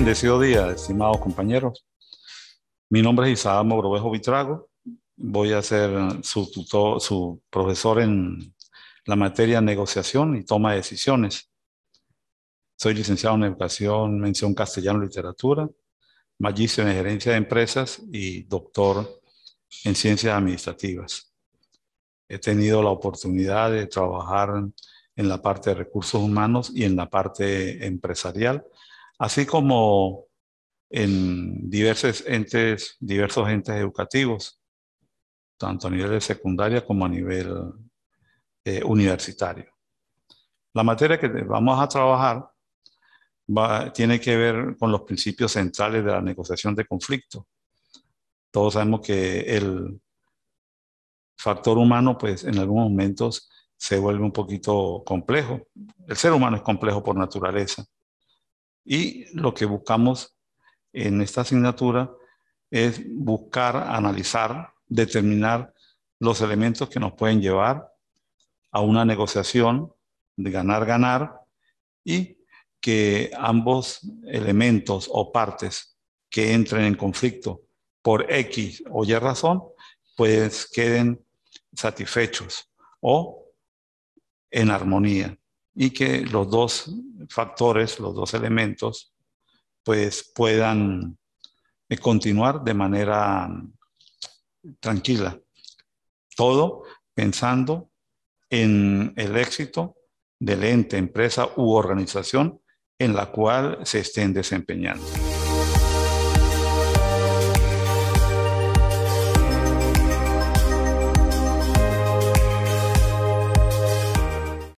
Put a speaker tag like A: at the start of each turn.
A: bendecido día, estimados compañeros. Mi nombre es Isabel Mogrovejo Vitrago. Voy a ser su, su profesor en la materia negociación y toma de decisiones. Soy licenciado en educación, mención castellano literatura, magíster en gerencia de empresas y doctor en ciencias administrativas. He tenido la oportunidad de trabajar en la parte de recursos humanos y en la parte empresarial así como en diversos entes, diversos entes educativos, tanto a nivel de secundaria como a nivel eh, universitario. La materia que vamos a trabajar tiene que ver con los principios centrales de la negociación de conflicto. Todos sabemos que el factor humano, pues en algunos momentos se vuelve un poquito complejo. El ser humano es complejo por naturaleza y lo que buscamos en esta asignatura es buscar, analizar, determinar los elementos que nos pueden llevar a una negociación de ganar-ganar y que ambos elementos o partes que entren en conflicto por X o Y razón, pues queden satisfechos o en armonía y que los dos factores, los dos elementos, pues puedan eh, continuar de manera mm, tranquila. Todo pensando en el éxito del ente, empresa u organización en la cual se estén desempeñando.